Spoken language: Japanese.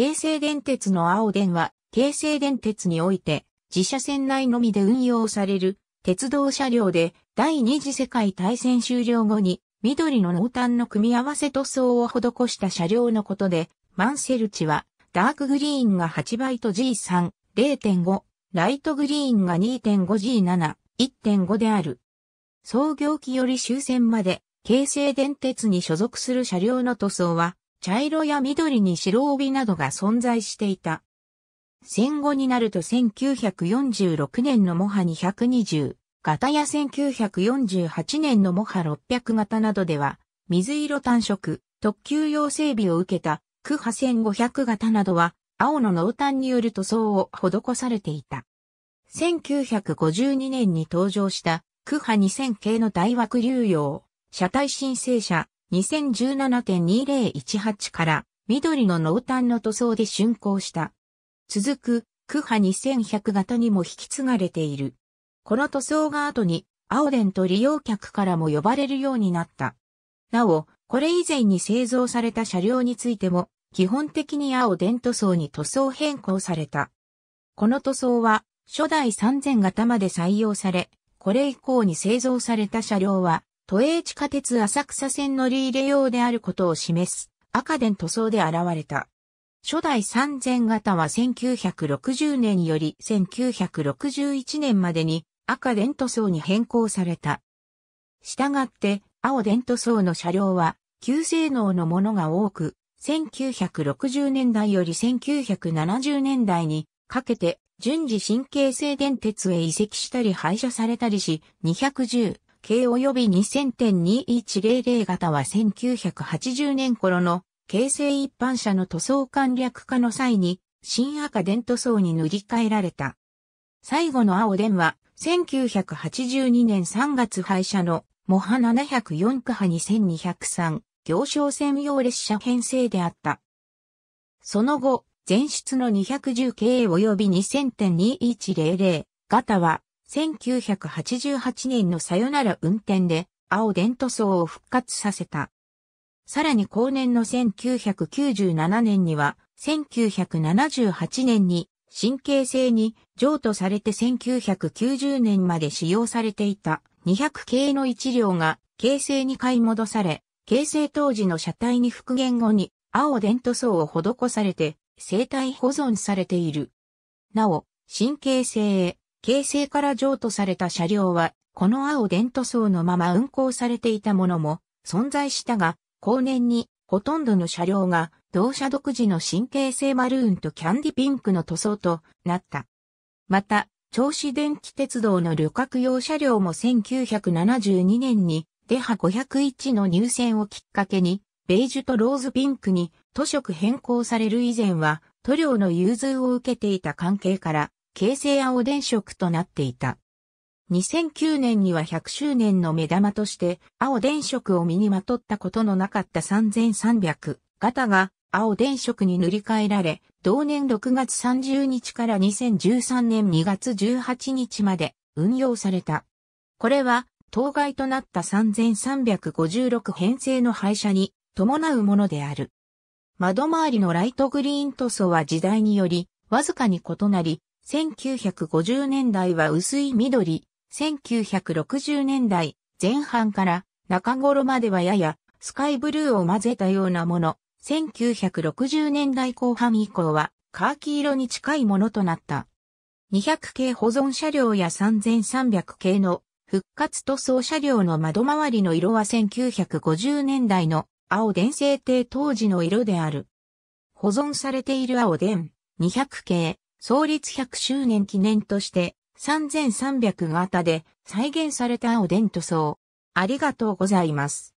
京成電鉄の青電は、京成電鉄において、自社線内のみで運用される、鉄道車両で、第二次世界大戦終了後に、緑の濃淡の組み合わせ塗装を施した車両のことで、マンセルチは、ダークグリーンが8倍と G3、0.5、ライトグリーンが 2.5G7、1.5である。創業期より終戦まで、京成電鉄に所属する車両の塗装は、茶色や緑に白帯などが存在していた。戦後になると1946年のモハ220型や1948年のモハ600型などでは、水色単色、特急用整備を受けた、クハ1500型などは、青の濃淡による塗装を施されていた。1952年に登場した、クハ2000系の大枠流用、車体申請車、2017.2018から緑の濃淡の塗装で竣工した。続く、クハ2100型にも引き継がれている。この塗装が後に、青電と利用客からも呼ばれるようになった。なお、これ以前に製造された車両についても、基本的に青電塗装に塗装変更された。この塗装は、初代3000型まで採用され、これ以降に製造された車両は、都営地下鉄浅草線乗り入れ用であることを示す赤電塗装で現れた。初代3000型は1960年より1961年までに赤電塗装に変更された。したがって青電塗装の車両は旧性能のものが多く、1960年代より1970年代にかけて順次神経性電鉄へ移籍したり廃車されたりし、210、K 及び2 0 0 0 2 1 0 0型は1980年頃の京成一般車の塗装簡略化の際に新赤電塗装に塗り替えられた。最後の青電は1982年3月廃車のモハ704区派2203行商専用列車編成であった。その後、前出の210系及び2000.2100型は1988年のさよなら運転で青電塗装を復活させた。さらに後年の1997年には、1978年に神経性に譲渡されて1990年まで使用されていた200系の1両が形成に買い戻され、形成当時の車体に復元後に青電塗装を施されて生体保存されている。なお、神経性形成から譲渡された車両は、この青電塗装のまま運行されていたものも存在したが、後年にほとんどの車両が同社独自の神経性マルーンとキャンディピンクの塗装となった。また、銚子電気鉄道の旅客用車両も1972年にデハ501の入線をきっかけに、ベージュとローズピンクに塗色変更される以前は、塗料の融通を受けていた関係から、形成青電色となっていた。2009年には100周年の目玉として青電色を身にまとったことのなかった3300型が青電色に塗り替えられ、同年6月30日から2013年2月18日まで運用された。これは当該となった3356編成の廃車に伴うものである。窓周りのライトグリーン塗装は時代によりわずかに異なり、1950年代は薄い緑、1960年代前半から中頃まではややスカイブルーを混ぜたようなもの、1960年代後半以降はカーキ色に近いものとなった。200系保存車両や3300系の復活塗装車両の窓周りの色は1950年代の青電製艇当時の色である。保存されている青電200系創立100周年記念として、3300型で再現された青伝塗装。ありがとうございます。